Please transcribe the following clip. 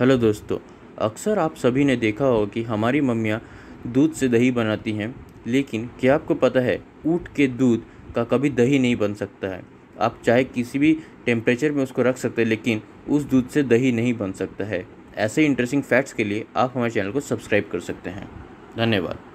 hello दोस्तों अक्सर आप सभी ने देखा होगा कि हमारी मम्मियाँ दूध से दही बनाती हैं लेकिन क्या आपको पता है ऊँट के दूध का कभी दही नहीं बन सकता है आप चाहे किसी भी टेम्परेचर में उसको रख सकते हैं लेकिन उस दूध से दही नहीं बन सकता है ऐसे इंटरेस्टिंग फैक्ट्स के लिए आप हमारे चैनल को सब्सक्राइब कर सकते हैं धन्यवाद